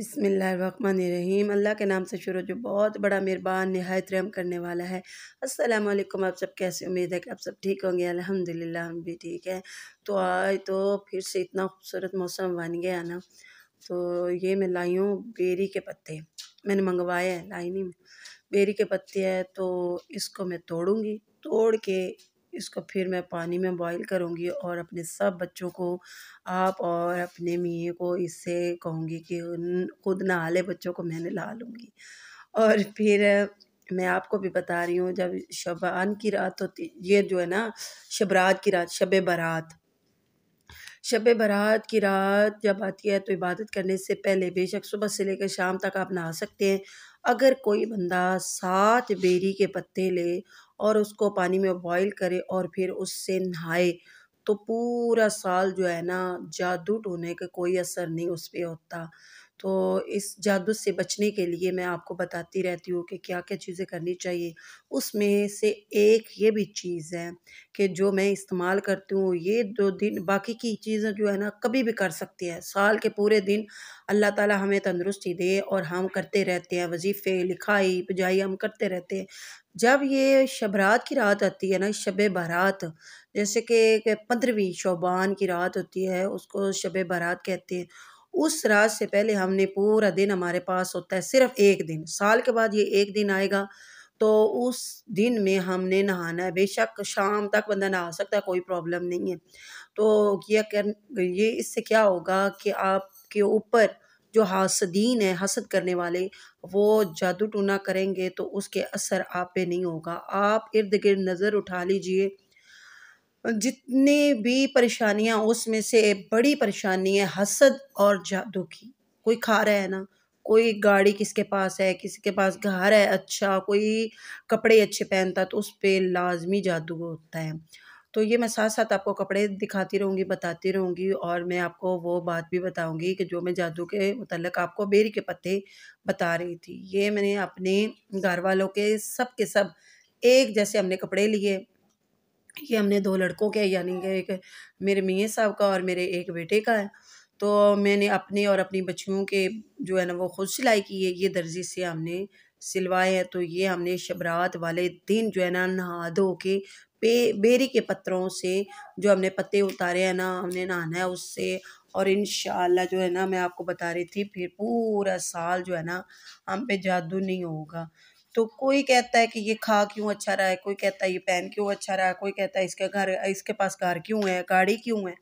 बिसमीम अल्लाह के नाम से शुरू जो बहुत बड़ा मेहरबान नहायत रम करने वाला है अस्सलाम वालेकुम आप सब कैसे उम्मीद है कि आप सब ठीक होंगे अल्हम्दुलिल्लाह हम भी ठीक हैं तो आज तो फिर से इतना खूबसूरत मौसम बन गया ना तो ये मैं लाई हूँ बेरी के पत्ते मैंने मंगवाए हैं लाई बेरी के पत्ते हैं तो इसको मैं तोड़ूँगी तोड़ के इसको फिर मैं पानी में बॉईल करूँगी और अपने सब बच्चों को आप और अपने मियाँ को इससे कहूँगी कि ख़ुद नहा बच्चों को मैंने ला लूँगी और फिर मैं आपको भी बता रही हूँ जब शबान की रात होती ये जो है ना शबरात की रात शब बारात शब बारात की रात जब आती है तो इबादत करने से पहले बेशक सुबह से लेकर शाम तक आप नहा सकते हैं अगर कोई बंदा सात बेरी के पत्ते ले और उसको पानी में बॉईल करे और फिर उससे नहाए तो पूरा साल जो है ना जादू टोने का कोई असर नहीं उस पर होता तो इस जादू से बचने के लिए मैं आपको बताती रहती हूँ कि क्या क्या चीज़ें करनी चाहिए उसमें से एक ये भी चीज़ है कि जो मैं इस्तेमाल करती हूँ ये दो दिन बाकी की चीज़ें जो है ना कभी भी कर सकती है साल के पूरे दिन अल्लाह ताला हमें तंदुरुस्ती दे और हम करते रहते हैं वजीफ़े लिखाई बजाई हम करते रहते हैं जब ये शबरात की रात आती है ना शब बारात जैसे कि पंद्रहवीं शोबान की रात होती है उसको शब बारात कहते हैं उस रात से पहले हमने पूरा दिन हमारे पास होता है सिर्फ एक दिन साल के बाद ये एक दिन आएगा तो उस दिन में हमने नहाना है बेशक शाम तक बंदा नहा सकता है कोई प्रॉब्लम नहीं है तो यह कर ये इससे क्या होगा कि आपके ऊपर जो हासदीन है हसद करने वाले वो जादू टूना करेंगे तो उसके असर आप पे नहीं होगा आप इर्द गिर्द नज़र उठा लीजिए जितने भी परेशानियाँ उसमें से बड़ी परेशानी है हसद और जादू की कोई खा रहा है ना कोई गाड़ी किसके पास है किसी के पास घर है अच्छा कोई कपड़े अच्छे पहनता तो उस पर लाजमी जादू होता है तो ये मैं साथ साथ आपको कपड़े दिखाती रहूँगी बताती रहूँगी और मैं आपको वो बात भी बताऊँगी कि जो मैं जादू के मतलब आपको बेरी के पत्ते बता रही थी ये मैंने अपने घर वालों के सब के सब एक जैसे हमने कपड़े लिए ये हमने दो लड़कों के यानी कि एक मेरे मियाँ साहब का और मेरे एक बेटे का है तो मैंने अपने और अपनी बच्चियों के जो है ना वो खुद सिलाई की है ये दर्जी से हमने सिलवाए हैं तो ये हमने शबरात वाले दिन जो है ना नहा धो के पे बेरी के पत्तरों से जो हमने पत्ते उतारे हैं ना हमने नहाना है उससे और इन जो है ना मैं आपको बता रही थी फिर पूरा साल जो है ना हम पे जादू नहीं होगा तो कोई कहता है कि ये खा क्यों अच्छा रहा है कोई कहता है ये पहन क्यों अच्छा रहा है कोई कहता है इसके घर इसके पास घर क्यों है गाड़ी क्यों है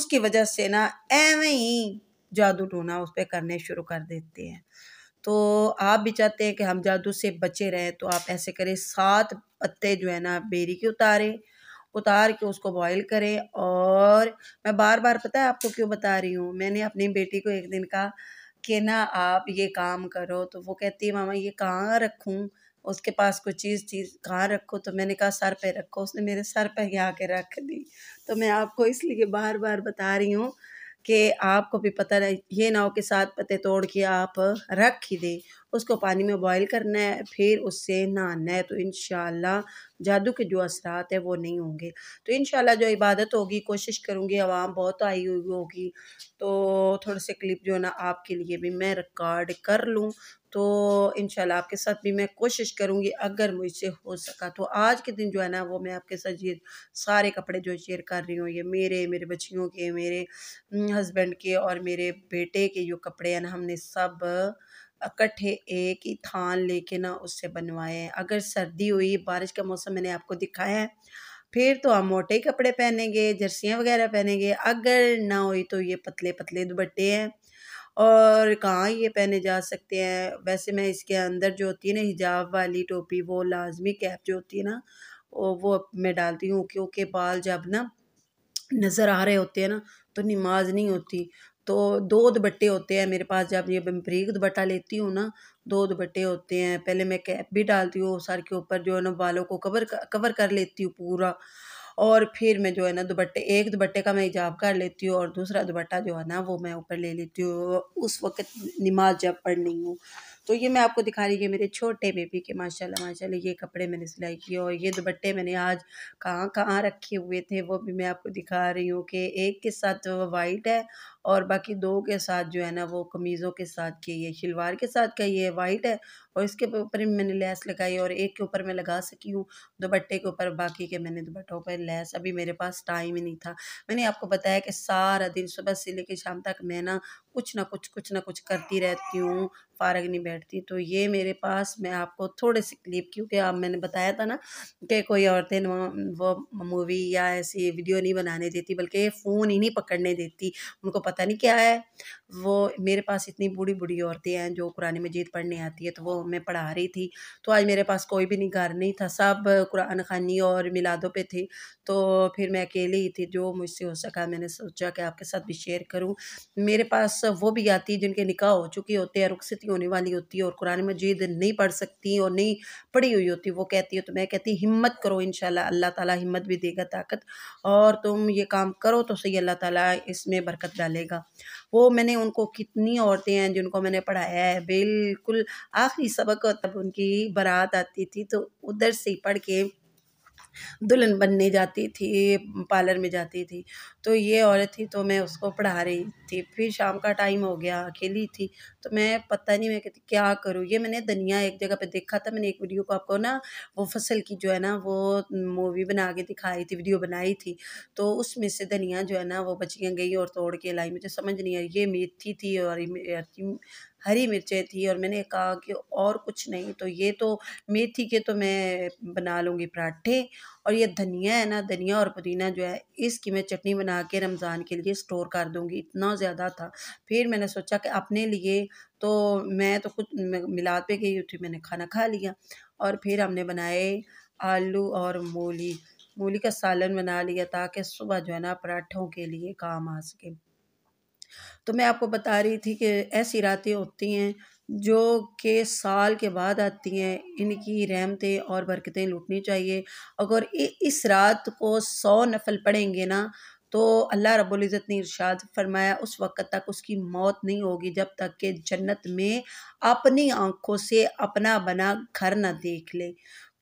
उसकी वजह से ना एवं ही जादू टोना उस पर करने शुरू कर देते हैं तो आप भी चाहते हैं कि हम जादू से बचे रहें तो आप ऐसे करें सात पत्ते जो है ना बेरी के उतारें उतार के उसको बॉईल करें और मैं बार बार पता है आपको क्यों बता रही हूँ मैंने अपनी बेटी को एक दिन कहा कि ना आप ये काम करो तो वो कहती है मामा ये कहाँ रखूँ उसके पास कोई चीज़ चीज़ कहाँ रखो तो मैंने कहा सर पे रखो उसने मेरे सर पे ही आके रख दी तो मैं आपको इसलिए बार बार बता रही हूँ कि आपको भी पता रहे ये ना हो कि सात पते तोड़ के आप रख ही दें उसको पानी में बॉयल करना है फिर उससे नहाना है तो इन जादू के जो असरात है वो नहीं होंगे तो इन जो इबादत होगी कोशिश करूँगी आवाम बहुत आई हुई होगी तो थोड़े से क्लिप जो है ना आपके लिए भी मैं रिकॉर्ड कर लूँ तो इन आपके साथ भी मैं कोशिश करूँगी अगर मुझसे हो सका तो आज के दिन जो है ना वो मैं आपके साथ ये सारे कपड़े जो शेयर कर रही हूँ ये मेरे मेरे बच्चियों के मेरे हस्बैंड हम्म, के और मेरे बेटे के जो कपड़े हैं ना हमने सब इकट्ठे एक ही थान लेके ना उससे बनवाएं अगर सर्दी हुई बारिश का मौसम मैंने आपको दिखाया है फिर तो आप मोटे कपड़े पहनेंगे जर्सियाँ वगैरह पहनेंगे अगर ना हुई तो ये पतले पतले दुबट्टे हैं और कहाँ ये पहने जा सकते हैं वैसे मैं इसके अंदर जो होती है ना हिजाब वाली टोपी वो लाजमी कैप जो होती है ना वो मैं डालती हूँ क्योंकि बाल जब ना नज़र आ रहे होते हैं ना तो नमाज नहीं होती तो दो दुपट्टे होते हैं मेरे पास जब ये बरीक दुपट्टा लेती हूँ ना दो दुपट्टे होते हैं पहले मैं कैप भी डालती हूँ सर के ऊपर जो है ना बालों को कवर कवर कर लेती हूँ पूरा और फिर मैं जो है ना दुपट्टे एक दुपट्टे का मैं हिजाब कर लेती हूँ और दूसरा दुपट्टा जो है ना वो मैं ऊपर ले लेती हूँ उस वक्त नमाज जब पढ़ रही हूँ तो ये मैं आपको दिखा रही है मेरे छोटे बेबी के माशाल्लाह माशाल्लाह ये कपड़े मैंने सिलाई किए और ये दुपट्टे मैंने आज कहाँ कहाँ रखे हुए थे वो भी मैं आपको दिखा रही हूँ कि एक के साथ वाइट है और बाकी दो के साथ जो है ना वो कमीज़ों के साथ की है शलवार के साथ का ये वाइट है और इसके ऊपर मैंने लेस लगाई और एक के ऊपर मैं लगा सकी हूँ दुपट्टे के ऊपर बाकी के मैंने दुपट्टों पर लेस अभी मेरे पास टाइम ही नहीं था मैंने आपको बताया कि सारा दिन सुबह से लेकर शाम तक मैं ना कुछ ना कुछ कुछ ना कुछ करती रहती हूँ फारग नहीं बैठती तो ये मेरे पास मैं आपको थोड़े से क्लिप क्योंकि आप मैंने बताया था ना कि कोई औरतें वो मूवी या ऐसी वीडियो नहीं बनाने देती बल्कि फ़ोन ही नहीं पकड़ने देती उनको पता पता नहीं क्या है वो मेरे पास इतनी बूढ़ी बूढ़ी औरतें हैं जो कुरान मजीद पढ़ने आती है तो वो मैं पढ़ा रही थी तो आज मेरे पास कोई भी नहीं घर नहीं था सब कुरान खानी और मिलादों पे थे तो फिर मैं अकेली ही थी जो मुझसे हो सका मैंने सोचा कि आपके साथ भी शेयर करूँ मेरे पास वो भी आती जिनके निकाह हो चुके होते हैं रुखसती होने वाली होती है और कुरान मजीद नहीं पढ़ सकती और नहीं पढ़ी हुई होती वो कहती है तो मैं कहती हिम्मत करो इन अल्लाह ताली हिम्मत भी देगा ताकत और तुम ये काम करो तो सही अल्लाह ताली इसमें बरकत डाले मिलेगा वो मैंने उनको कितनी औरतें हैं जिनको मैंने पढ़ाया है बिल्कुल आखिरी सबक तब उनकी बारात आती थी तो उधर से पढ़ के दुल्हन बनने जाती थी पार्लर में जाती थी तो ये औरत थी तो मैं उसको पढ़ा रही थी फिर शाम का टाइम हो गया अकेली थी तो मैं पता नहीं मैं क्या करूँ ये मैंने धनिया एक जगह पे देखा था मैंने एक वीडियो को आपको ना वो फसल की जो है ना वो मूवी बना के दिखाई थी वीडियो बनाई थी तो उसमें से धनिया जो है ना वो बचियाँ गई और तोड़ के लाई मुझे समझ नहीं आई ये मेथी थी और हरी मिर्चें थी और मैंने कहा कि और कुछ नहीं तो ये तो मेथी के तो मैं बना लूँगी पराठे और ये धनिया है ना धनिया और पुदीना जो है इसकी मैं चटनी बना के रमज़ान के लिए स्टोर कर दूँगी इतना ज़्यादा था फिर मैंने सोचा कि अपने लिए तो मैं तो कुछ मिलाद पे गई थी मैंने खाना खा लिया और फिर हमने बनाए आलू और मूली मूली का सालन बना लिया ताकि सुबह जो है ना पराठों के लिए काम आ सके तो मैं आपको बता रही थी कि ऐसी रातें होती हैं जो कि साल के बाद आती हैं इनकी रहमतें और बरकतें लूटनी चाहिए अगर इस रात को सौ नफल पढ़ेंगे ना तो अल्लाह रब्बुल इज़्ज़त ने इरशाद फरमाया उस वक़्त तक उसकी मौत नहीं होगी जब तक कि जन्नत में अपनी आँखों से अपना बना घर ना देख ले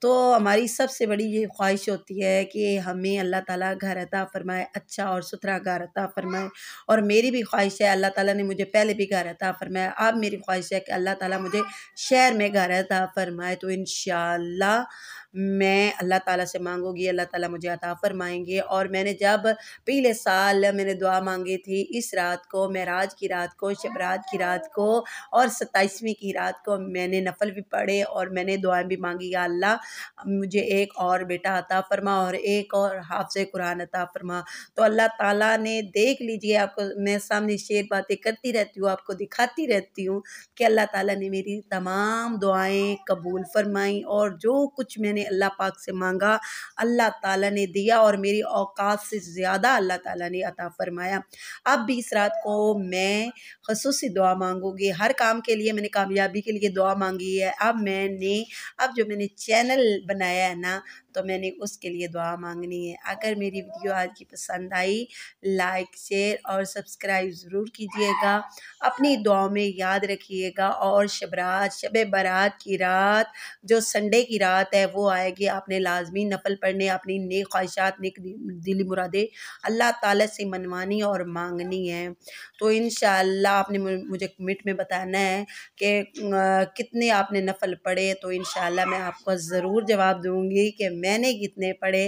तो हमारी सबसे बड़ी ये ख्वाहिश होती है कि हमें अल्लाह ताला घर अता फरमाए अच्छा और सुथरा घर अता फरमाए और मेरी भी ख्वाहिश है अल्लाह ताला ने मुझे पहले भी घर अता फरमाया अब मेरी ख्वाहिश है कि अल्लाह ताला मुझे शहर में घर अता फरमाए तो इन मैं अल्लाह ताला से मांगूंगी अल्लाह ताला मुझे अता फरमाएंगे और मैंने जब पिछले साल मैंने दुआ मांगी थी इस रात को महराज की रात को शबरात की रात को और सत्ताईसवीं की रात को मैंने नफल भी पढ़े और मैंने दुआएं भी मांगी या अल्लाह मुझे एक और बेटा अता फरमा और एक और हाफ से कुरान अता फरमा तो अल्लाह ताला ने देख लीजिए आपको मैं सामने शेर बातें करती रहती हूँ आपको दिखाती रहती हूँ कि अल्लाह ताला ने मेरी तमाम दुआएं कबूल फरमाई और जो कुछ मैंने मैंने अल्लाह पाक से मांगा अल्लाह ताला ने दिया और मेरी औकात से ज़्यादा अल्लाह ताला ने अता फ़रमाया अब भी इस रात को मैं खसूस दुआ मांगूंगी हर काम के लिए मैंने कामयाबी के लिए दुआ मांगी है अब मैंने अब जो मैंने चैनल बनाया है ना तो मैंने उसके लिए दुआ मांगनी है अगर मेरी वीडियो आज की पसंद आई लाइक शेयर और सब्सक्राइब ज़रूर कीजिएगा अपनी दुआओं में याद रखिएगा और शबरात शब बारात की रात जो संडे की रात है वो दुआ है कि आपने लाजमी नफल पढ़ने अपनी नेक ख्वाहिशात नेक दिली मुरादे अल्लाह ताला से मनवानी और मांगनी है तो इन आपने मुझे मिनट में बताना है कि कितने आपने नफल पढ़े तो इन मैं आपको ज़रूर जवाब दूँगी कि मैंने कितने पढ़े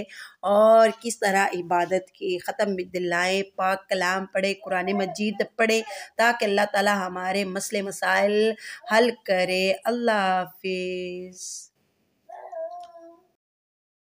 और किस तरह इबादत की ख़त्म दिलाएँ पाक कलाम पढ़े कुरान मजीद पढ़े ताकि अल्लाह ताला हमारे मसले मसाइल हल करे अल्लाह हाफिज़